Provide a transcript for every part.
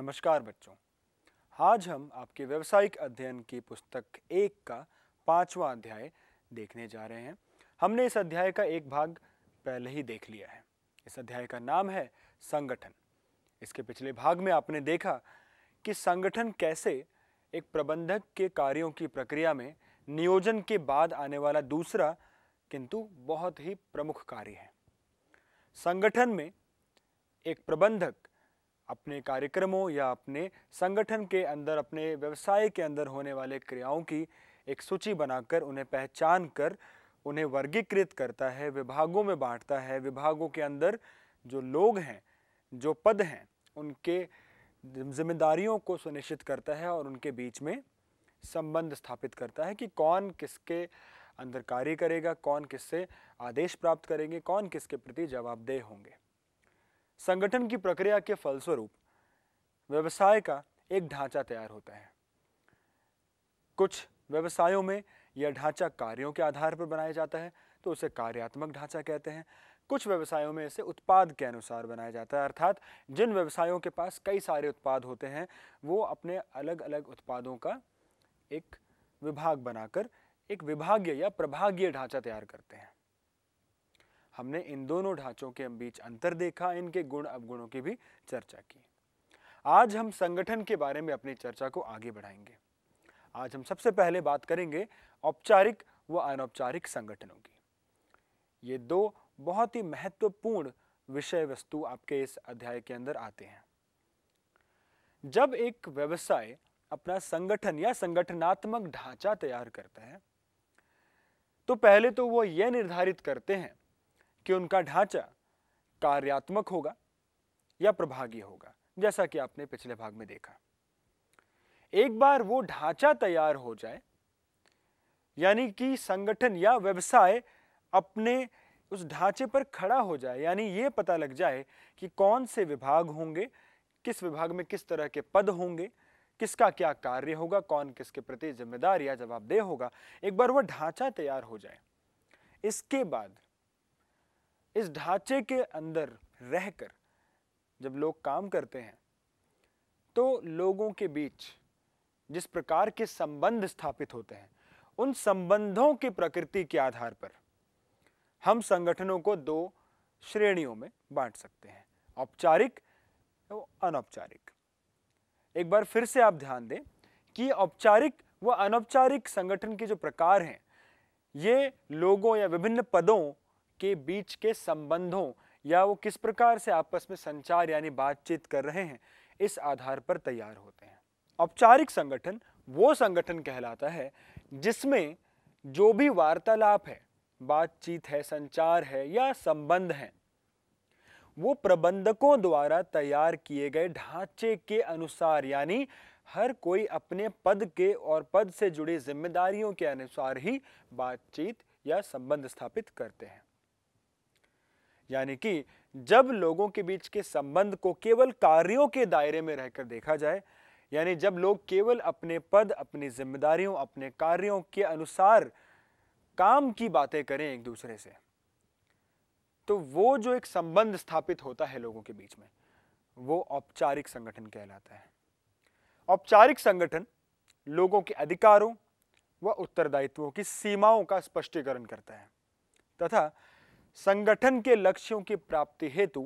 नमस्कार बच्चों आज हम आपके व्यावसायिक अध्ययन की पुस्तक एक का पांचवा अध्याय देखने जा रहे हैं हमने इस अध्याय का एक भाग पहले ही देख लिया है इस अध्याय का नाम है संगठन इसके पिछले भाग में आपने देखा कि संगठन कैसे एक प्रबंधक के कार्यों की प्रक्रिया में नियोजन के बाद आने वाला दूसरा किंतु बहुत ही प्रमुख कार्य है संगठन में एक प्रबंधक अपने कार्यक्रमों या अपने संगठन के अंदर अपने व्यवसाय के अंदर होने वाले क्रियाओं की एक सूची बनाकर उन्हें पहचान कर उन्हें वर्गीकृत करता है विभागों में बांटता है विभागों के अंदर जो लोग हैं जो पद हैं उनके जिम्मेदारियों को सुनिश्चित करता है और उनके बीच में संबंध स्थापित करता है कि कौन किसके अंदर कार्य करेगा कौन किससे आदेश प्राप्त करेंगे कौन किसके प्रति जवाबदेह होंगे संगठन की प्रक्रिया के फलस्वरूप व्यवसाय का एक ढांचा तैयार होता है कुछ व्यवसायों में यह ढांचा कार्यों के आधार पर बनाया जाता है तो उसे कार्यात्मक ढांचा कहते हैं कुछ व्यवसायों में इसे उत्पाद के अनुसार बनाया जाता है अर्थात जिन व्यवसायों के पास कई सारे उत्पाद होते हैं वो अपने अलग अलग उत्पादों का एक विभाग बनाकर एक विभागीय या प्रभागीय ढांचा तैयार करते हैं हमने इन दोनों ढांचों के बीच अंतर देखा इनके गुण अवगुणों की भी चर्चा की आज हम संगठन के बारे में अपनी चर्चा को आगे बढ़ाएंगे आज हम सबसे पहले बात करेंगे औपचारिक व अनौपचारिक संगठनों की ये दो बहुत ही महत्वपूर्ण विषय वस्तु आपके इस अध्याय के अंदर आते हैं जब एक व्यवसाय अपना संगठन या संगठनात्मक ढांचा तैयार करता है तो पहले तो वो यह निर्धारित करते हैं कि उनका ढांचा कार्यात्मक होगा या प्रभागी होगा जैसा कि आपने पिछले भाग में देखा एक बार वो ढांचा तैयार हो जाए यानी कि संगठन या व्यवसाय अपने उस ढांचे पर खड़ा हो जाए यानी ये पता लग जाए कि कौन से विभाग होंगे किस विभाग में किस तरह के पद होंगे किसका क्या कार्य होगा कौन किसके प्रति जिम्मेदार या जवाबदेह होगा एक बार वह ढांचा तैयार हो जाए इसके बाद इस ढांचे के अंदर रहकर जब लोग काम करते हैं तो लोगों के बीच जिस प्रकार के संबंध स्थापित होते हैं उन संबंधों की प्रकृति के आधार पर हम संगठनों को दो श्रेणियों में बांट सकते हैं औपचारिक व अनौपचारिक एक बार फिर से आप ध्यान दें कि औपचारिक व अनौपचारिक संगठन के जो प्रकार हैं ये लोगों या विभिन्न पदों के बीच के संबंधों या वो किस प्रकार से आपस में संचार यानी बातचीत कर रहे हैं इस आधार पर तैयार होते हैं औपचारिक संगठन वो संगठन कहलाता है जिसमें जो भी वार्तालाप है बातचीत है संचार है या संबंध है वो प्रबंधकों द्वारा तैयार किए गए ढांचे के अनुसार यानी हर कोई अपने पद के और पद से जुड़ी जिम्मेदारियों के अनुसार ही बातचीत या संबंध स्थापित करते हैं यानी कि जब लोगों के बीच के संबंध को केवल कार्यों के दायरे में रहकर देखा जाए यानी जब लोग केवल अपने पद अपनी जिम्मेदारियों अपने कार्यों के अनुसार काम की बातें करें एक दूसरे से तो वो जो एक संबंध स्थापित होता है लोगों के बीच में वो औपचारिक संगठन कहलाता है औपचारिक संगठन लोगों के अधिकारों व उत्तरदायित्वों की सीमाओं का स्पष्टीकरण करता है तथा संगठन के लक्ष्यों की प्राप्ति हेतु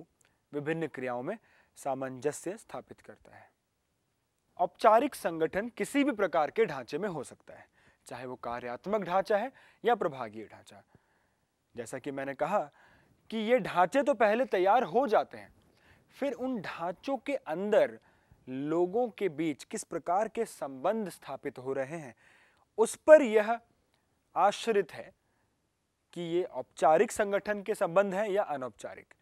विभिन्न क्रियाओं में सामंजस्य स्थापित करता है औपचारिक संगठन किसी भी प्रकार के ढांचे में हो सकता है चाहे वो कार्यात्मक ढांचा है या प्रभागीय ढांचा जैसा कि मैंने कहा कि ये ढांचे तो पहले तैयार हो जाते हैं फिर उन ढांचों के अंदर लोगों के बीच किस प्रकार के संबंध स्थापित हो रहे हैं उस पर यह आश्रित है कि ये औपचारिक संगठन के संबंध है या अनौपचारिक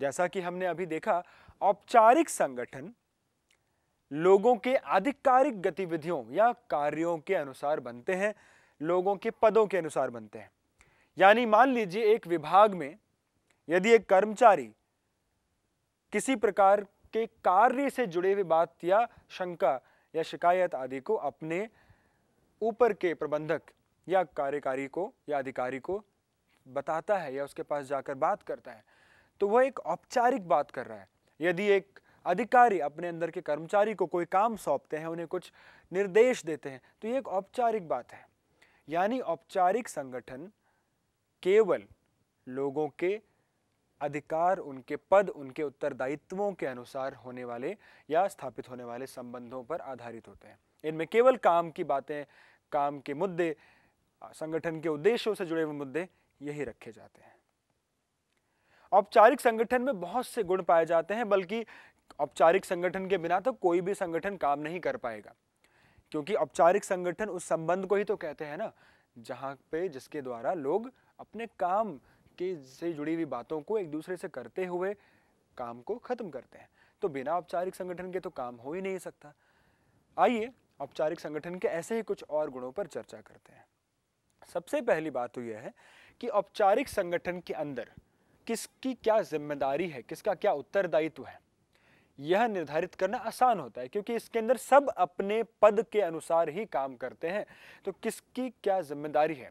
जैसा कि हमने अभी देखा औपचारिक संगठन लोगों के आधिकारिक गतिविधियों या कार्यों के अनुसार बनते हैं लोगों के पदों के अनुसार बनते हैं यानी मान लीजिए एक विभाग में यदि एक कर्मचारी किसी प्रकार के कार्य से जुड़े हुए बात या शंका या शिकायत आदि को अपने ऊपर के प्रबंधक या कार्यकारी को या अधिकारी को बताता है या उसके पास जाकर बात करता है तो वह एक औपचारिक बात कर रहा है यदि एक अधिकारी अपने अंदर के कर्मचारी को कोई काम सौंपते हैं उन्हें कुछ निर्देश देते हैं तो ये एक औपचारिक बात है यानी औपचारिक संगठन केवल लोगों के अधिकार उनके पद उनके उत्तरदायित्वों के अनुसार होने वाले या स्थापित होने वाले संबंधों पर आधारित होते हैं इनमें केवल काम की बातें काम के मुद्दे संगठन के उद्देश्यों से जुड़े हुए मुद्दे यही रखे जाते हैं औपचारिक संगठन में बहुत से गुण पाए जाते हैं बल्कि औपचारिक संगठन के बिना तो कोई भी संगठन काम नहीं कर पाएगा क्योंकि औपचारिक संगठन उस संबंध को ही तो कहते हैं ना जहाँ पे जिसके द्वारा लोग अपने काम के से जुड़ी हुई बातों को एक दूसरे से करते हुए काम को ख़त्म करते हैं तो बिना औपचारिक संगठन के तो काम हो ही नहीं सकता आइए औपचारिक संगठन के ऐसे ही कुछ और गुणों पर चर्चा करते हैं सबसे पहली बात तो यह है कि औपचारिक संगठन के अंदर किसकी क्या जिम्मेदारी है किसका क्या उत्तरदायित्व है यह निर्धारित करना आसान होता है क्योंकि इसके अंदर सब अपने पद के अनुसार ही काम करते हैं तो किसकी क्या जिम्मेदारी है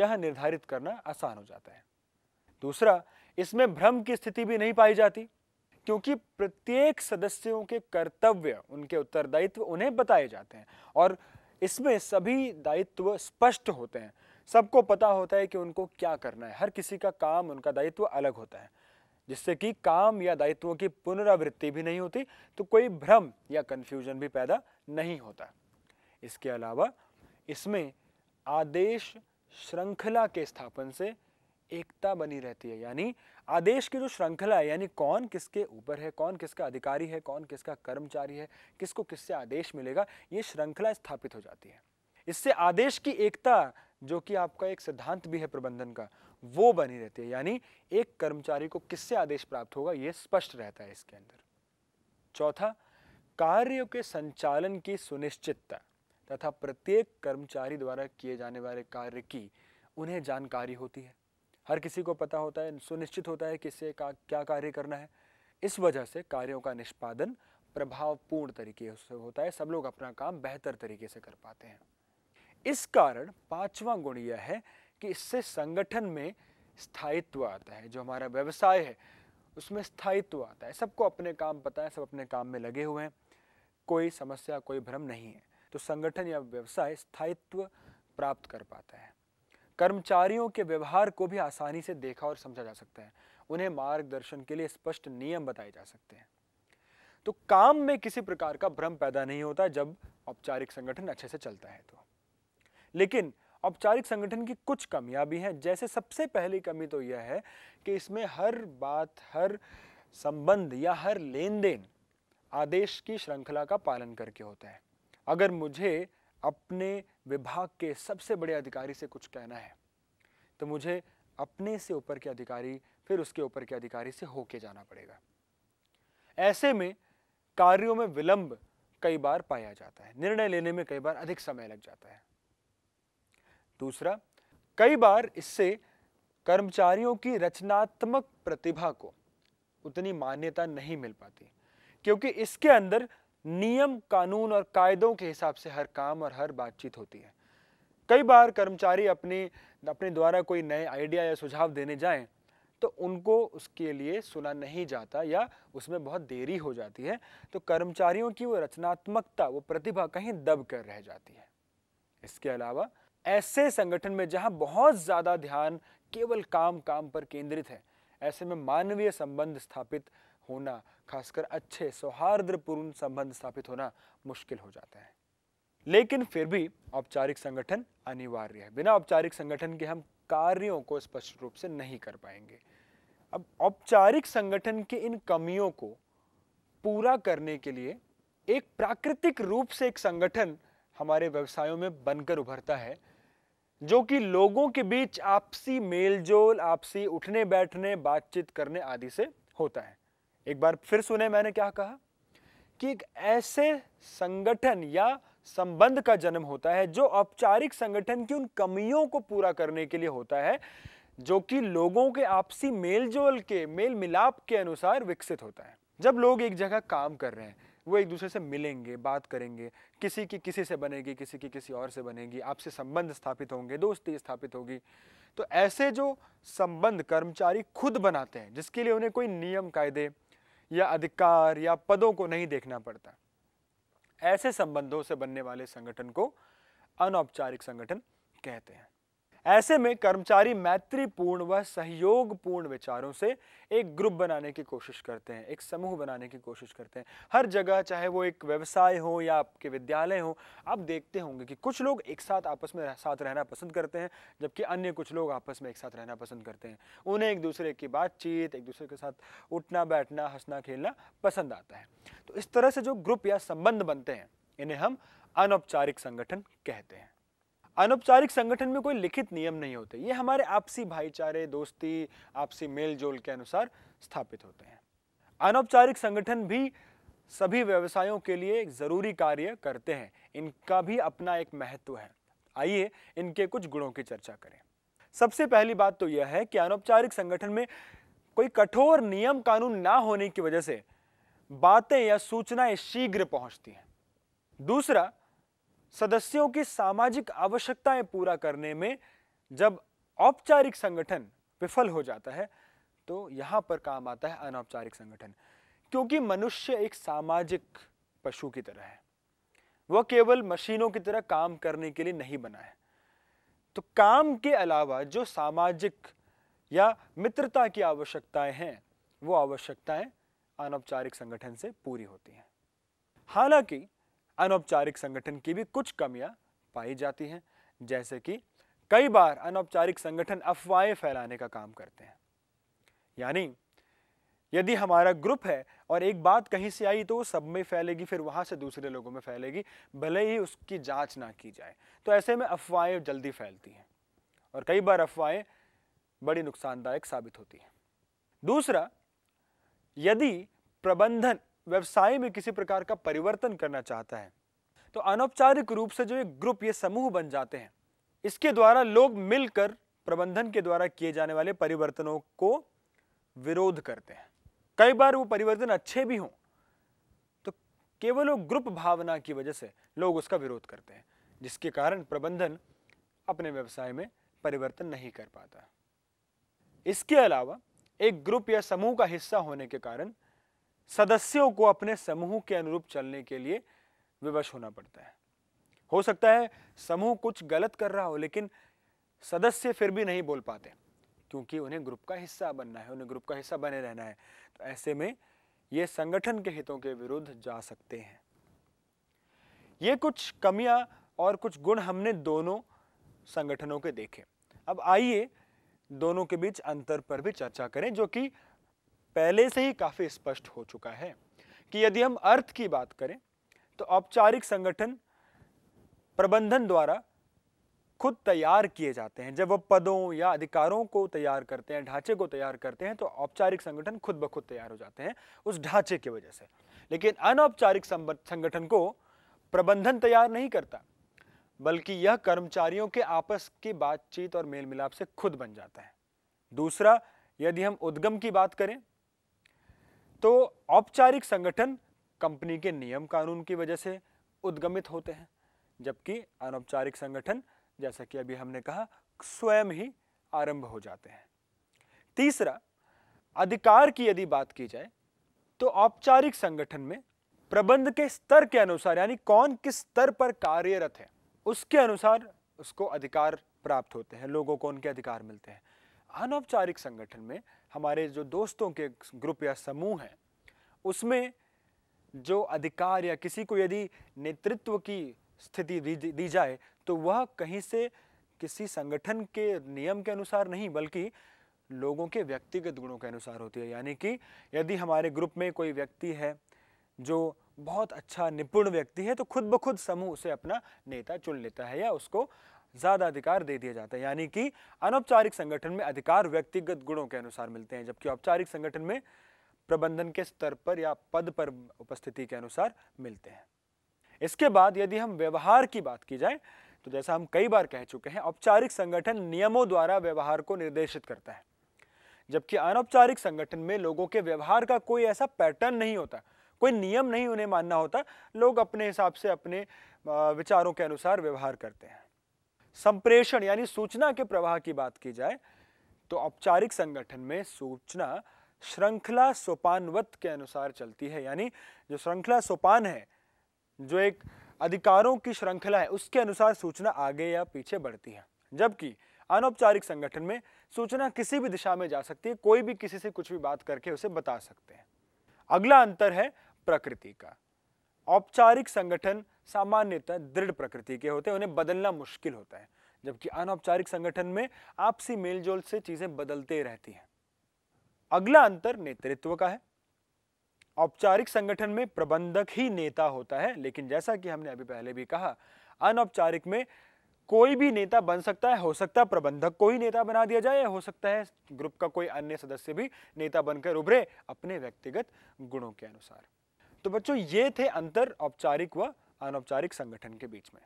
यह निर्धारित करना आसान हो जाता है दूसरा इसमें भ्रम की स्थिति भी नहीं पाई जाती क्योंकि प्रत्येक सदस्यों के कर्तव्य उनके उत्तरदायित्व उन्हें बताए जाते हैं और इसमें सभी दायित्व स्पष्ट होते हैं सबको पता होता है कि उनको क्या करना है हर किसी का काम उनका दायित्व अलग होता है जिससे कि काम या दायित्वों की पुनरावृत्ति भी नहीं होती तो कोई भ्रम या कन्फ्यूजन भी पैदा नहीं होता इसके अलावा इसमें आदेश श्रृंखला के स्थापन से एकता बनी रहती है यानी आदेश की जो श्रृंखला है यानी कौन किसके ऊपर है कौन किसका अधिकारी है कौन किसका कर्मचारी है किसको किससे आदेश मिलेगा ये श्रृंखला स्थापित हो जाती है इससे आदेश की एकता जो कि आपका एक सिद्धांत भी है प्रबंधन का वो बनी रहती है यानी एक कर्मचारी को किससे आदेश प्राप्त होगा ये स्पष्ट रहता है इसके अंदर चौथा कार्यों के संचालन की सुनिश्चितता तथा प्रत्येक कर्मचारी द्वारा किए जाने वाले कार्य की उन्हें जानकारी होती है हर किसी को पता होता है सुनिश्चित होता है किससे का, क्या कार्य करना है इस वजह से कार्यों का निष्पादन प्रभावपूर्ण तरीके से होता है सब लोग अपना काम बेहतर तरीके से कर पाते हैं इस कारण पांचवा गुण यह है कि इससे संगठन में स्थायित्व आता है जो हमारा व्यवसाय है उसमें स्थायित्व आता है सबको अपने काम पता है सब अपने काम में लगे हुए हैं कोई समस्या कोई भ्रम नहीं है तो संगठन या व्यवसाय स्थायित्व प्राप्त कर पाता है कर्मचारियों के व्यवहार को भी आसानी से देखा और समझा जा सकता है उन्हें मार्गदर्शन के लिए स्पष्ट नियम बताए जा सकते हैं तो काम में किसी प्रकार का भ्रम पैदा नहीं होता जब औपचारिक संगठन अच्छे से चलता है तो लेकिन औपचारिक संगठन की कुछ कमियां भी हैं जैसे सबसे पहली कमी तो यह है कि इसमें हर बात हर संबंध या हर लेन देन आदेश की श्रृंखला का पालन करके होता है अगर मुझे अपने विभाग के सबसे बड़े अधिकारी से कुछ कहना है तो मुझे अपने से ऊपर के अधिकारी फिर उसके ऊपर के अधिकारी से होके जाना पड़ेगा ऐसे में कार्यों में विलंब कई बार पाया जाता है निर्णय लेने में कई बार अधिक समय लग जाता है दूसरा कई बार इससे कर्मचारियों की रचनात्मक प्रतिभा को उतनी मान्यता नहीं मिल पाती क्योंकि इसके अंदर नियम कानून और कायदों के हिसाब से हर काम और हर बातचीत होती है कई बार कर्मचारी अपने अपने द्वारा कोई नए आइडिया या सुझाव देने जाएं तो उनको उसके लिए सुना नहीं जाता या उसमें बहुत देरी हो जाती है तो कर्मचारियों की वो रचनात्मकता वो प्रतिभा कहीं दब कर रह जाती है इसके अलावा ऐसे संगठन में जहां बहुत ज़्यादा ध्यान केवल काम काम पर केंद्रित है ऐसे में मानवीय संबंध स्थापित होना खासकर अच्छे सौहार्दपूर्ण संबंध स्थापित होना मुश्किल हो जाता है लेकिन फिर भी औपचारिक संगठन अनिवार्य है बिना औपचारिक संगठन के हम कार्यों को स्पष्ट रूप से नहीं कर पाएंगे अब औपचारिक संगठन की इन कमियों को पूरा करने के लिए एक प्राकृतिक रूप से एक संगठन हमारे व्यवसायों में बनकर उभरता है जो कि लोगों के बीच आपसी मेलजोल आपसी उठने बैठने बातचीत करने आदि से होता है एक बार फिर सुने मैंने क्या कहा कि एक ऐसे संगठन या संबंध का जन्म होता है जो औपचारिक संगठन की उन कमियों को पूरा करने के लिए होता है जो कि लोगों के आपसी मेलजोल के मेल मिलाप के अनुसार विकसित होता है जब लोग एक जगह काम कर रहे हैं वो एक दूसरे से मिलेंगे बात करेंगे किसी की किसी से बनेगी किसी की किसी और से बनेगी आपसे संबंध स्थापित होंगे दोस्ती स्थापित होगी तो ऐसे जो संबंध कर्मचारी खुद बनाते हैं जिसके लिए उन्हें कोई नियम कायदे या अधिकार या पदों को नहीं देखना पड़ता ऐसे संबंधों से बनने वाले संगठन को अनौपचारिक संगठन कहते हैं ऐसे में कर्मचारी मैत्रीपूर्ण व सहयोगपूर्ण विचारों से एक ग्रुप बनाने की कोशिश करते हैं एक समूह बनाने की कोशिश करते हैं हर जगह चाहे वो एक व्यवसाय हो या आपके विद्यालय हो आप देखते होंगे कि कुछ लोग एक साथ आपस में साथ रहना पसंद करते हैं जबकि अन्य कुछ लोग आपस में एक साथ रहना पसंद करते हैं उन्हें एक दूसरे की बातचीत एक दूसरे के साथ उठना बैठना हंसना खेलना पसंद आता है तो इस तरह से जो ग्रुप या संबंध बनते हैं इन्हें हम अनौपचारिक संगठन कहते हैं अनौपचारिक संगठन में कोई लिखित नियम नहीं होते ये हमारे आपसी भाईचारे दोस्ती आपसी मेल जोल के अनुसार स्थापित होते हैं अनौपचारिक संगठन भी सभी व्यवसायों के लिए एक ज़रूरी कार्य करते हैं इनका भी अपना एक महत्व है आइए इनके कुछ गुणों की चर्चा करें सबसे पहली बात तो यह है कि अनौपचारिक संगठन में कोई कठोर नियम कानून ना होने की वजह से बातें या सूचनाएं शीघ्र पहुंचती हैं दूसरा सदस्यों की सामाजिक आवश्यकताएं पूरा करने में जब औपचारिक संगठन विफल हो जाता है तो यहां पर काम आता है अनौपचारिक संगठन क्योंकि मनुष्य एक सामाजिक पशु की तरह है वह केवल मशीनों की तरह काम करने के लिए नहीं बना है तो काम के अलावा जो सामाजिक या मित्रता की आवश्यकताएं हैं वो आवश्यकताएं अनौपचारिक संगठन से पूरी होती हैं हालांकि अनौपचारिक संगठन की भी कुछ कमियां पाई जाती हैं जैसे कि कई बार अनौपचारिक संगठन अफवाहें फैलाने का काम करते हैं यानी यदि हमारा ग्रुप है और एक बात कहीं से आई तो वो सब में फैलेगी फिर वहां से दूसरे लोगों में फैलेगी भले ही उसकी जांच ना की जाए तो ऐसे में अफवाहें जल्दी फैलती हैं और कई बार अफवाहें बड़ी नुकसानदायक साबित होती हैं दूसरा यदि प्रबंधन व्यवसाय में किसी प्रकार का परिवर्तन करना चाहता है तो अनौपचारिक रूप से जो ये ग्रुप ये समूह बन जाते हैं इसके द्वारा लोग मिलकर प्रबंधन के द्वारा किए जाने वाले परिवर्तनों को विरोध करते हैं कई बार वो परिवर्तन अच्छे भी हों तो केवल वो ग्रुप भावना की वजह से लोग उसका विरोध करते हैं जिसके कारण प्रबंधन अपने व्यवसाय में परिवर्तन नहीं कर पाता इसके अलावा एक ग्रुप या समूह का हिस्सा होने के कारण सदस्यों को अपने समूह के अनुरूप चलने के लिए विवश होना पड़ता है हो सकता है समूह कुछ गलत कर रहा हो लेकिन सदस्य फिर भी नहीं बोल पाते क्योंकि उन्हें ग्रुप का हिस्सा बनना है उन्हें ग्रुप का हिस्सा बने रहना है तो ऐसे में ये संगठन के हितों के विरुद्ध जा सकते हैं ये कुछ कमियां और कुछ गुण हमने दोनों संगठनों के देखे अब आइए दोनों के बीच अंतर पर भी चर्चा करें जो कि पहले से ही काफ़ी स्पष्ट हो चुका है कि यदि हम अर्थ की बात करें तो औपचारिक संगठन प्रबंधन द्वारा खुद तैयार किए जाते हैं जब वह पदों या अधिकारों को तैयार करते हैं ढांचे को तैयार करते हैं तो औपचारिक संगठन खुद ब खुद तैयार हो जाते हैं उस ढांचे की वजह से लेकिन अनौपचारिक संगठन को प्रबंधन तैयार नहीं करता बल्कि यह कर्मचारियों के आपस की बातचीत और मेल मिलाप से खुद बन जाता है दूसरा यदि हम उद्गम की बात करें तो औपचारिक संगठन कंपनी के नियम कानून की वजह से उद्गमित होते हैं जबकि अनौपचारिक संगठन जैसा कि अभी हमने कहा स्वयं ही आरंभ हो जाते हैं तीसरा अधिकार की यदि बात की जाए तो औपचारिक संगठन में प्रबंध के स्तर के अनुसार यानी कौन किस स्तर पर कार्यरत है उसके अनुसार उसको अधिकार प्राप्त होते हैं लोगों को उनके अधिकार मिलते हैं अनौपचारिक संगठन में हमारे जो दोस्तों के ग्रुप या समूह हैं उसमें जो अधिकार या किसी को यदि नेतृत्व की स्थिति दी जाए तो वह कहीं से किसी संगठन के नियम के अनुसार नहीं बल्कि लोगों के व्यक्तिगत गुणों के अनुसार होती है यानी कि यदि हमारे ग्रुप में कोई व्यक्ति है जो बहुत अच्छा निपुण व्यक्ति है तो खुद ब खुद समूह उसे अपना नेता चुन लेता है या उसको ज़्यादा अधिकार दे दिया जाता है यानी कि अनौपचारिक संगठन में अधिकार व्यक्तिगत गुणों के अनुसार मिलते हैं जबकि औपचारिक संगठन में प्रबंधन के स्तर पर या पद पर उपस्थिति के अनुसार मिलते हैं इसके बाद यदि हम व्यवहार की बात की जाए तो जैसा हम कई बार कह चुके हैं औपचारिक संगठन नियमों द्वारा व्यवहार को निर्देशित करता है जबकि अनौपचारिक संगठन में लोगों के व्यवहार का कोई ऐसा पैटर्न नहीं होता कोई नियम नहीं उन्हें मानना होता लोग अपने हिसाब से अपने विचारों के अनुसार व्यवहार करते हैं संप्रेषण यानी सूचना के प्रवाह की बात की जाए तो औपचारिक संगठन में सूचना श्रृंखला सोपानवत के अनुसार चलती है यानी जो श्रृंखला सोपान है जो एक अधिकारों की श्रृंखला है उसके अनुसार सूचना आगे या पीछे बढ़ती है जबकि अनौपचारिक संगठन में सूचना किसी भी दिशा में जा सकती है कोई भी किसी से कुछ भी बात करके उसे बता सकते हैं अगला अंतर है प्रकृति का औपचारिक संगठन सामान्यतः दृढ़ प्रकृति के होते हैं उन्हें बदलना मुश्किल होता है जबकि अनौपचारिक संगठन में आपसी मेलजोल से चीजें बदलते रहती हैं अगला अंतर नेतृत्व का है औपचारिक संगठन में प्रबंधक ही नेता होता है लेकिन जैसा कि हमने अभी पहले भी कहा अनौपचारिक में कोई भी नेता बन सकता है हो सकता है प्रबंधक को ही नेता बना दिया जाए हो सकता है ग्रुप का कोई अन्य सदस्य भी नेता बनकर उभरे अपने व्यक्तिगत गुणों के अनुसार तो बच्चों ये थे अंतर औपचारिक व अनौपचारिक संगठन के बीच में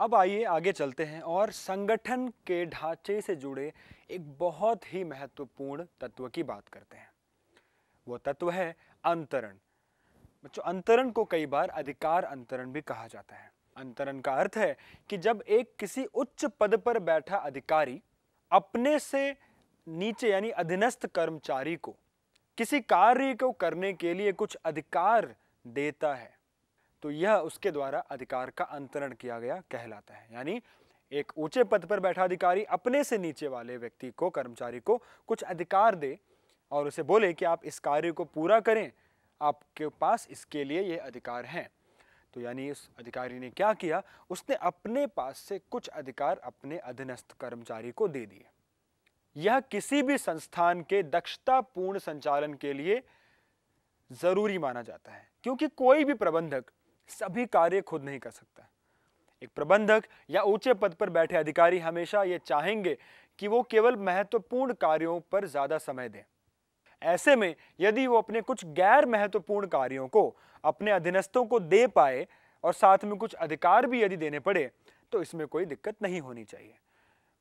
अब आइए आगे चलते हैं और संगठन के ढांचे से जुड़े एक बहुत ही महत्वपूर्ण तत्व की बात करते हैं वो तत्व है अंतरण बच्चों अंतरण को कई बार अधिकार अंतरण भी कहा जाता है अंतरण का अर्थ है कि जब एक किसी उच्च पद पर बैठा अधिकारी अपने से नीचे यानी अधीनस्थ कर्मचारी को किसी कार्य को करने के लिए कुछ अधिकार देता है तो यह उसके द्वारा अधिकार का अंतरण किया गया कहलाता है यानी एक ऊंचे पद पर बैठा अधिकारी अपने से नीचे वाले व्यक्ति को कर्मचारी को कुछ अधिकार दे और उसे बोले कि आप इस कार्य को पूरा करें आपके पास इसके लिए ये अधिकार हैं तो यानी उस अधिकारी ने क्या किया उसने अपने पास से कुछ अधिकार अपने अधीनस्थ कर्मचारी को दे दिए यह किसी भी संस्थान के दक्षतापूर्ण संचालन के लिए जरूरी माना जाता है क्योंकि कोई भी प्रबंधक सभी कार्य खुद नहीं कर सकता एक प्रबंधक या ऊंचे पद पर बैठे अधिकारी हमेशा ये चाहेंगे कि वो केवल महत्वपूर्ण कार्यों पर ज़्यादा समय दें ऐसे में यदि वो अपने कुछ गैर महत्वपूर्ण कार्यों को अपने अधीनस्थों को दे पाए और साथ में कुछ अधिकार भी यदि देने पड़े तो इसमें कोई दिक्कत नहीं होनी चाहिए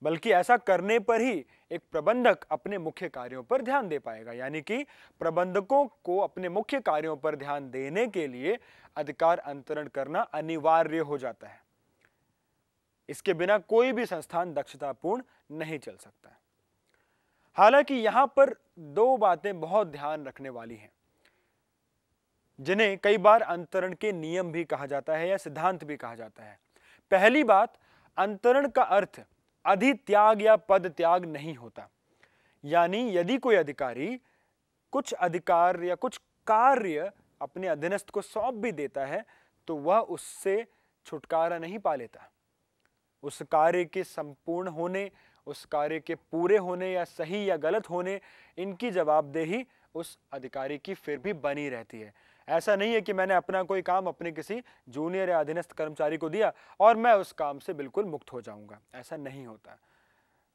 बल्कि ऐसा करने पर ही एक प्रबंधक अपने मुख्य कार्यों पर ध्यान दे पाएगा यानी कि प्रबंधकों को अपने मुख्य कार्यों पर ध्यान देने के लिए अधिकार अंतरण करना अनिवार्य हो जाता है इसके बिना कोई भी संस्थान दक्षतापूर्ण नहीं चल सकता हालांकि यहां पर दो बातें बहुत ध्यान रखने वाली हैं जिन्हें कई बार अंतरण के नियम भी कहा जाता है या सिद्धांत भी कहा जाता है पहली बात अंतरण का अर्थ त्याग या पद त्याग नहीं होता यानी यदि कोई अधिकारी कुछ अधिकार या कुछ कार्य अपने अधीनस्थ को सौंप भी देता है तो वह उससे छुटकारा नहीं पा लेता उस कार्य के संपूर्ण होने उस कार्य के पूरे होने या सही या गलत होने इनकी जवाबदेही उस अधिकारी की फिर भी बनी रहती है ऐसा नहीं है कि मैंने अपना कोई काम अपने किसी जूनियर या अधीनस्थ कर्मचारी को दिया और मैं उस काम से बिल्कुल मुक्त हो जाऊंगा ऐसा नहीं होता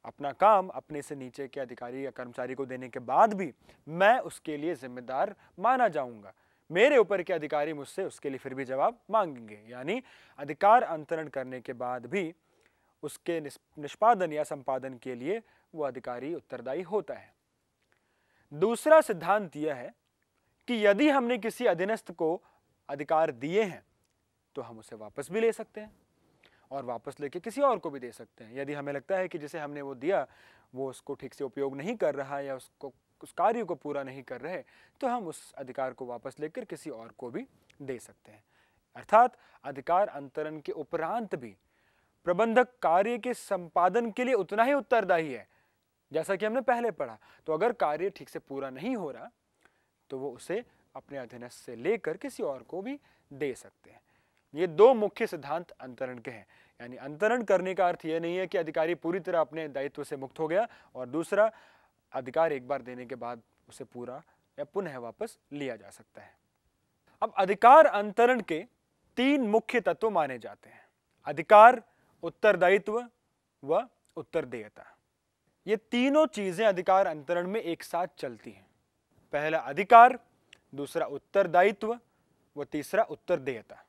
अपना काम अपने से नीचे के अधिकारी या कर्मचारी को देने के बाद भी मैं उसके लिए जिम्मेदार माना जाऊंगा मेरे ऊपर के अधिकारी मुझसे उसके लिए फिर भी जवाब मांगेंगे यानी अधिकार अंतरण करने के बाद भी उसके निष्पादन या संपादन के लिए वो अधिकारी उत्तरदायी होता है दूसरा सिद्धांत यह है कि यदि हमने किसी अधीनस्थ को अधिकार दिए हैं तो हम उसे वापस भी ले सकते हैं और वापस लेके किसी और को भी दे सकते हैं यदि हमें लगता है कि जिसे हमने वो दिया वो उसको ठीक से उपयोग नहीं कर रहा या उसको उस कार्य को पूरा नहीं कर रहे तो हम उस अधिकार को वापस लेकर किसी और को भी दे सकते हैं अर्थात अधिकार अंतरण के उपरांत भी प्रबंधक कार्य के संपादन के लिए उतना ही उत्तरदायी है जैसा कि हमने पहले पढ़ा तो अगर कार्य ठीक से पूरा नहीं हो रहा तो वो उसे अपने अधीनस्थ से लेकर किसी और को भी दे सकते हैं ये दो मुख्य सिद्धांत अंतरण के हैं यानी अंतरण करने का अर्थ यह नहीं है कि अधिकारी पूरी तरह अपने दायित्व से मुक्त हो गया और दूसरा अधिकार एक बार देने के बाद उसे पूरा या पुनः वापस लिया जा सकता है अब अधिकार अंतरण के तीन मुख्य तत्व माने जाते हैं अधिकार उत्तरदायित्व व उत्तरदेयता ये तीनों चीजें अधिकार अंतरण में एक साथ चलती हैं पहला अधिकार दूसरा उत्तरदायित्व व तीसरा उत्तर देयता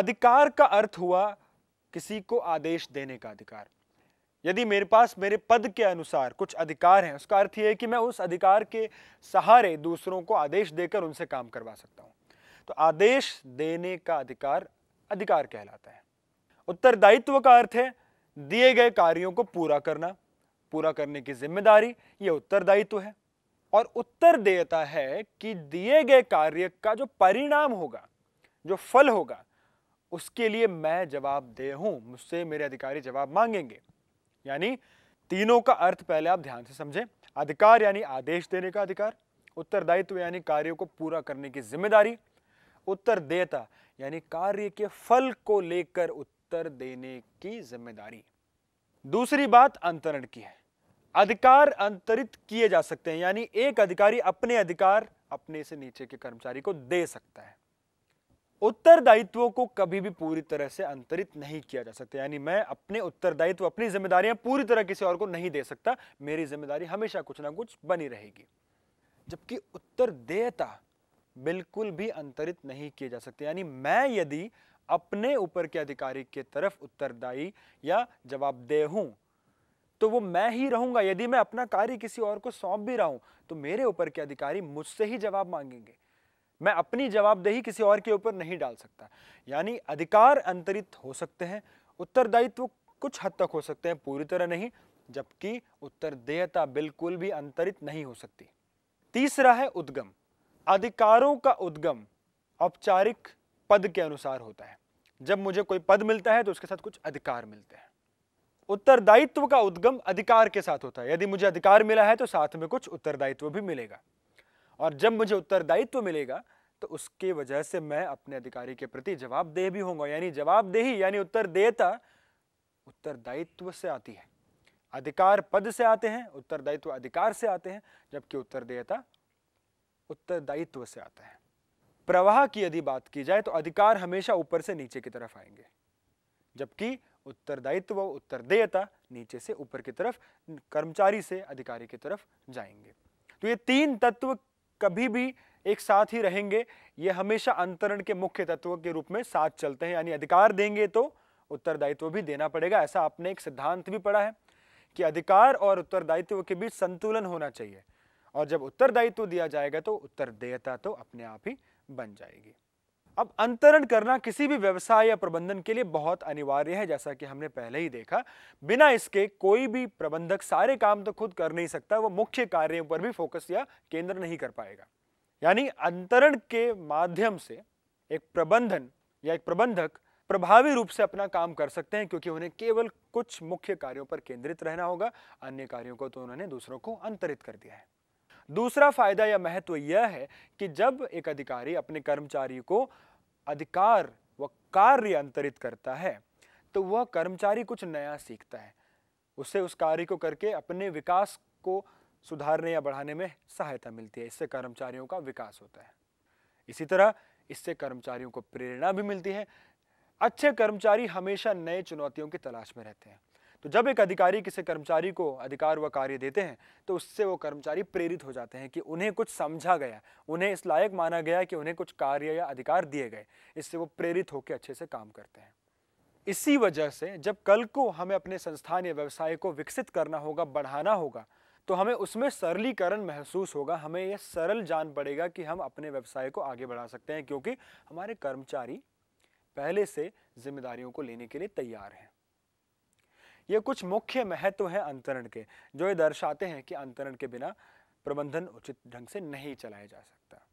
अधिकार का अर्थ हुआ किसी को आदेश देने का अधिकार यदि मेरे पास मेरे पद के अनुसार कुछ अधिकार हैं उसका अर्थ यह है कि मैं उस अधिकार के सहारे दूसरों को आदेश देकर उनसे काम करवा सकता हूं तो आदेश देने का अधिकार अधिकार कहलाता है उत्तरदायित्व का अर्थ है दिए गए कार्यों को पूरा करना पूरा करने की जिम्मेदारी यह उत्तरदायित्व है और उत्तर देता है कि दिए गए कार्य का जो परिणाम होगा जो फल होगा उसके लिए मैं जवाब दे हूं मुझसे मेरे अधिकारी जवाब मांगेंगे यानी तीनों का अर्थ पहले आप ध्यान से समझें अधिकार यानी आदेश देने का अधिकार उत्तरदायित्व यानी कार्यों को पूरा करने की जिम्मेदारी उत्तर देता यानी कार्य के फल को लेकर उत्तर देने की जिम्मेदारी दूसरी बात अंतरण की है अधिकार अंतरित किए जा सकते हैं यानी एक अधिकारी अपने अधिकार अपने से नीचे के कर्मचारी को दे सकता है उत्तरदायित्वों को कभी भी पूरी तरह से अंतरित नहीं किया जा सकता यानी मैं अपने उत्तरदायित्व अपनी जिम्मेदारियां पूरी तरह किसी और को नहीं दे सकता मेरी जिम्मेदारी हमेशा कुछ ना कुछ बनी रहेगी जबकि उत्तरदेयता बिल्कुल भी अंतरित नहीं किए जा सकते यानी मैं यदि अपने ऊपर के अधिकारी के तरफ उत्तरदायी या जवाबदेह हूं तो वो मैं ही रहूंगा यदि मैं अपना कार्य किसी और को सौंप भी रहा हूं तो मेरे ऊपर के अधिकारी मुझसे ही जवाब मांगेंगे मैं अपनी जवाबदेही किसी और के ऊपर नहीं डाल सकता यानी अधिकार अंतरित हो सकते हैं उत्तरदायित्व कुछ हद तक हो सकते हैं पूरी तरह नहीं जबकि उत्तरदेयता बिल्कुल भी अंतरित नहीं हो सकती तीसरा है उद्गम अधिकारों का उद्गम औपचारिक पद के अनुसार होता है जब मुझे कोई पद मिलता है तो उसके साथ कुछ अधिकार मिलते हैं उत्तरदायित्व का उद्गम अधिकार के साथ होता है यदि मुझे अधिकार मिला है तो साथ में कुछ उत्तरदायित्व भी मिलेगा और जब मुझे उत्तरदायित्व मिलेगा तो उसके वजह से मैं अपने अधिकारी के प्रति जवाबदेह भी होगा यानी जवाबदेही यानी उत्तरदेयता उत्तरदायित्व से आती है अधिकार पद से आते हैं उत्तरदायित्व अधिकार से आते हैं जबकि उत्तरदेयता उत्तरदायित्व से आता है प्रवाह की यदि बात की जाए तो अधिकार हमेशा ऊपर से नीचे की तरफ आएंगे जबकि उत्तरदायित्व उत्तरदेयता नीचे से ऊपर की तरफ कर्मचारी से अधिकारी की तरफ जाएंगे तो ये तीन तत्व कभी भी एक साथ ही रहेंगे ये हमेशा अंतरण के मुख्य तत्व के रूप में साथ चलते हैं यानी अधिकार देंगे तो उत्तरदायित्व भी देना पड़ेगा ऐसा आपने एक सिद्धांत भी पढ़ा है कि अधिकार और उत्तरदायित्व के बीच संतुलन होना चाहिए और जब उत्तरदायित्व दिया जाएगा तो उत्तरदेयता तो अपने आप ही बन जाएगी अब अंतरण करना किसी भी व्यवसाय या प्रबंधन के लिए बहुत अनिवार्य है जैसा कि हमने पहले ही देखा बिना इसके कोई भी प्रबंधक सारे काम तो खुद कर नहीं सकता वो मुख्य कार्यों पर भी फोकस या केंद्र नहीं कर पाएगा यानी अंतरण के माध्यम से एक प्रबंधन या एक प्रबंधक प्रभावी रूप से अपना काम कर सकते हैं क्योंकि उन्हें केवल कुछ मुख्य कार्यों पर केंद्रित रहना होगा अन्य कार्यों को तो उन्होंने दूसरों को अंतरित कर दिया है दूसरा फायदा या महत्व यह है कि जब एक अधिकारी अपने कर्मचारी को अधिकार व कार्य अंतरित करता है तो वह कर्मचारी कुछ नया सीखता है उससे उस कार्य को करके अपने विकास को सुधारने या बढ़ाने में सहायता मिलती है इससे कर्मचारियों का विकास होता है इसी तरह इससे कर्मचारियों को प्रेरणा भी मिलती है अच्छे कर्मचारी हमेशा नए चुनौतियों की तलाश में रहते हैं तो जब एक अधिकारी किसी कर्मचारी को अधिकार व कार्य देते हैं तो उससे वो कर्मचारी प्रेरित हो जाते हैं कि उन्हें कुछ समझा गया उन्हें इस लायक माना गया कि उन्हें कुछ कार्य या अधिकार दिए गए इससे वो प्रेरित होकर अच्छे से काम करते हैं इसी वजह से जब कल को हमें अपने संस्थान या व्यवसाय को विकसित करना होगा बढ़ाना होगा तो हमें उसमें सरलीकरण महसूस होगा हमें यह सरल जान पड़ेगा कि हम अपने व्यवसाय को आगे बढ़ा सकते हैं क्योंकि हमारे कर्मचारी पहले से जिम्मेदारियों को लेने के लिए तैयार हैं ये कुछ मुख्य महत्व हैं अंतरण के जो ये दर्शाते हैं कि अंतरण के बिना प्रबंधन उचित ढंग से नहीं चलाया जा सकता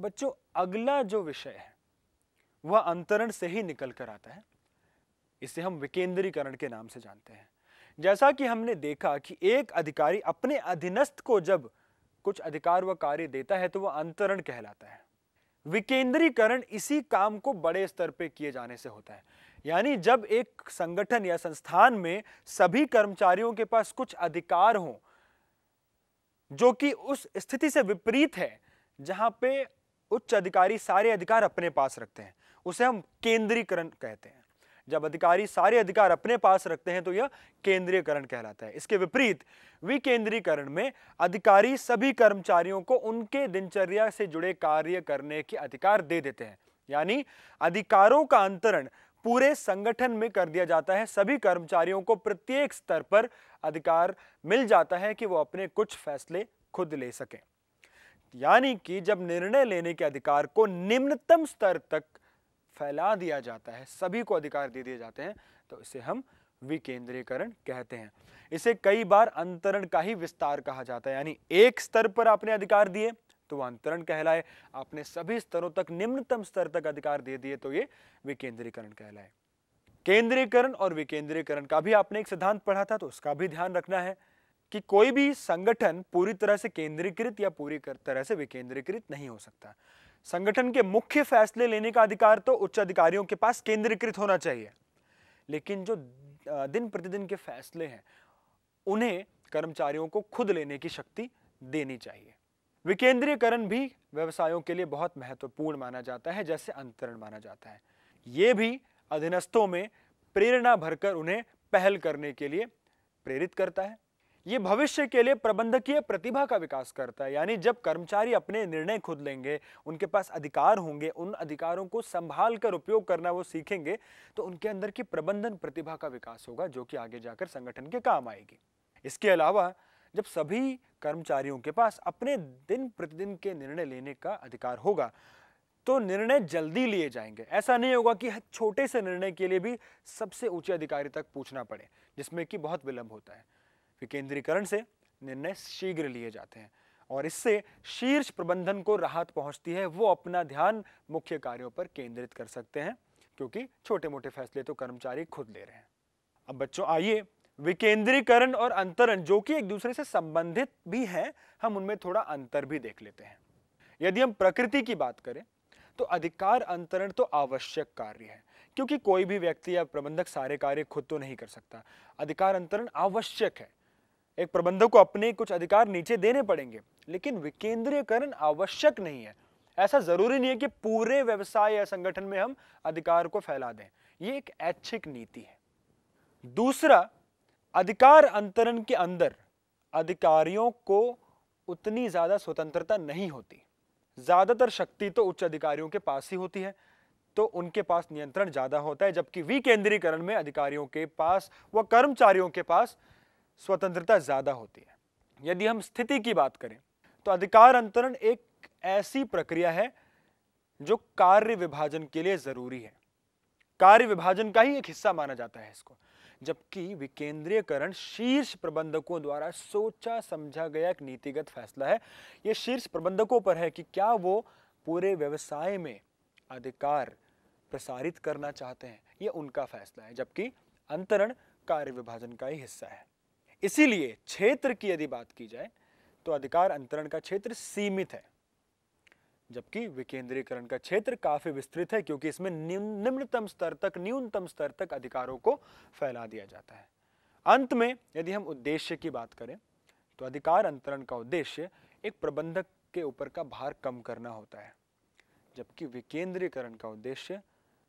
बच्चों अगला जो विषय है वह अंतरण से ही निकल कर आता है इसे हम विकेंद्रीकरण के नाम से जानते हैं जैसा कि हमने देखा कि एक अधिकारी अपने अधीनस्थ को जब कुछ अधिकार व कार्य देता है तो वह अंतरण कहलाता है विकेंद्रीकरण इसी काम को बड़े स्तर पर किए जाने से होता है यानी जब एक संगठन या संस्थान में सभी कर्मचारियों के पास कुछ अधिकार हों जो कि उस स्थिति से विपरीत है जहां पे उच्च अधिकारी सारे अधिकार अपने पास रखते हैं उसे हम केंद्रीकरण कहते हैं जब अधिकारी सारे अधिकार अपने पास रखते हैं तो यह केंद्रीयकरण कहलाता है इसके विपरीत विकेंद्रीकरण में अधिकारी सभी कर्मचारियों को उनके दिनचर्या से जुड़े कार्य करने के अधिकार दे देते हैं यानी अधिकारों का अंतरण पूरे संगठन में कर दिया जाता है सभी कर्मचारियों को प्रत्येक स्तर पर अधिकार मिल जाता है कि वो अपने कुछ फैसले खुद ले सकें यानी कि जब निर्णय लेने के अधिकार को निम्नतम स्तर तक फैला दिया जाता है सभी को अधिकार दे दिए जाते हैं तो इसे हम विकेंद्रीकरण कहते हैं इसे कई बार अंतरण का ही विस्तार कहा जाता है यानी एक स्तर पर आपने अधिकार दिए तो वह अंतरण कहलाए आपने सभी स्तरों तक निम्नतम स्तर तक अधिकार दे दिए तो ये विकेंद्रीकरण कहलाए केंद्रीकरण और विकेंद्रीकरण का भी आपने एक सिद्धांत पढ़ा था तो उसका भी ध्यान रखना है कि कोई भी संगठन पूरी तरह से केंद्रीकृत या पूरी तरह से विकेंद्रीकृत नहीं हो सकता संगठन के मुख्य फैसले लेने का अधिकार तो उच्च अधिकारियों के पास केंद्रीकृत होना चाहिए लेकिन जो दिन प्रतिदिन के फैसले हैं उन्हें कर्मचारियों को खुद लेने की शक्ति देनी चाहिए विकेंद्रीकरण भी व्यवसायों के लिए बहुत महत्वपूर्ण माना जाता है जैसे अंतरण माना जाता है ये भी अधीनस्थों में प्रेरणा भरकर उन्हें पहल करने के लिए प्रेरित करता है ये भविष्य के लिए प्रबंधकीय प्रतिभा का विकास करता है यानी जब कर्मचारी अपने निर्णय खुद लेंगे उनके पास अधिकार होंगे उन अधिकारों को संभाल कर उपयोग करना वो सीखेंगे तो उनके अंदर की प्रबंधन प्रतिभा का विकास होगा जो कि आगे जाकर संगठन के काम आएगी इसके अलावा जब सभी कर्मचारियों के पास अपने दिन प्रतिदिन के निर्णय लेने का अधिकार होगा तो निर्णय जल्दी लिए जाएंगे ऐसा नहीं होगा कि छोटे से निर्णय के लिए भी सबसे ऊंचे अधिकारी तक पूछना पड़े जिसमें कि बहुत विलंब होता है विकेंद्रीकरण से निर्णय शीघ्र लिए जाते हैं और इससे शीर्ष प्रबंधन को राहत पहुंचती है वो अपना ध्यान मुख्य कार्यों पर केंद्रित कर सकते हैं क्योंकि छोटे मोटे फैसले तो कर्मचारी खुद ले रहे हैं अब बच्चों आइए विकेंद्रीकरण और अंतरण जो कि एक दूसरे से संबंधित भी हैं हम उनमें थोड़ा अंतर भी देख लेते हैं यदि हम प्रकृति की बात करें तो अधिकार अंतरण तो आवश्यक कार्य है क्योंकि कोई भी व्यक्ति या प्रबंधक सारे कार्य खुद तो नहीं कर सकता अधिकार अंतरण आवश्यक है एक प्रबंधक को अपने कुछ अधिकार नीचे देने पड़ेंगे लेकिन विकेंद्रीयकरण आवश्यक नहीं है ऐसा जरूरी नहीं है कि पूरे व्यवसाय या संगठन में हम अधिकार को फैला दें ये एक ऐच्छिक नीति है दूसरा अधिकार अंतरण के अंदर अधिकारियों को उतनी ज़्यादा स्वतंत्रता नहीं होती ज़्यादातर शक्ति तो उच्च अधिकारियों के पास ही होती है तो उनके पास नियंत्रण ज़्यादा होता है जबकि विकेंद्रीकरण में अधिकारियों के पास व कर्मचारियों के पास स्वतंत्रता ज़्यादा होती है यदि हम स्थिति की बात करें तो अधिकार अंतरण एक ऐसी प्रक्रिया है जो कार्य विभाजन के लिए ज़रूरी है कार्य विभाजन का ही एक हिस्सा माना जाता है इसको जबकि विकेंद्रीयकरण शीर्ष प्रबंधकों द्वारा सोचा समझा गया एक नीतिगत फैसला है ये शीर्ष प्रबंधकों पर है कि क्या वो पूरे व्यवसाय में अधिकार प्रसारित करना चाहते हैं ये उनका फैसला है जबकि अंतरण कार्य विभाजन का ही हिस्सा है इसीलिए क्षेत्र की यदि बात की जाए तो अधिकार अंतरण का क्षेत्र सीमित है जबकि विकेंद्रीकरण का क्षेत्र काफी विस्तृत है क्योंकि इसमें निम्नतम स्तर तक न्यूनतम स्तर तक अधिकारों को फैला दिया जाता है अंत में यदि हम उद्देश्य की बात करें तो अधिकार अंतरण का उद्देश्य एक प्रबंधक के ऊपर का भार कम करना होता है जबकि विकेंद्रीकरण का उद्देश्य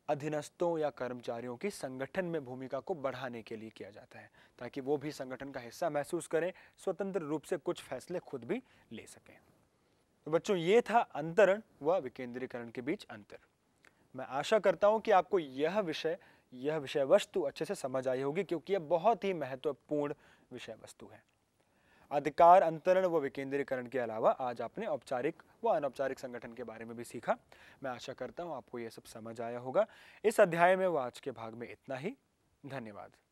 अधीनस्थों या कर्मचारियों की संगठन में भूमिका को बढ़ाने के लिए किया जाता है ताकि वो भी संगठन का हिस्सा महसूस करें स्वतंत्र रूप से कुछ फैसले खुद भी ले सकें तो बच्चों ये था अंतरण व विकेंद्रीकरण के बीच अंतर मैं आशा करता हूँ कि आपको यह विषय यह विषय वस्तु अच्छे से समझ आई होगी क्योंकि यह बहुत ही महत्वपूर्ण विषय वस्तु है अधिकार अंतरण व विकेंद्रीकरण के अलावा आज आपने औपचारिक व अनौपचारिक संगठन के बारे में भी सीखा मैं आशा करता हूँ आपको यह सब समझ आया होगा इस अध्याय में व आज के भाग में इतना ही धन्यवाद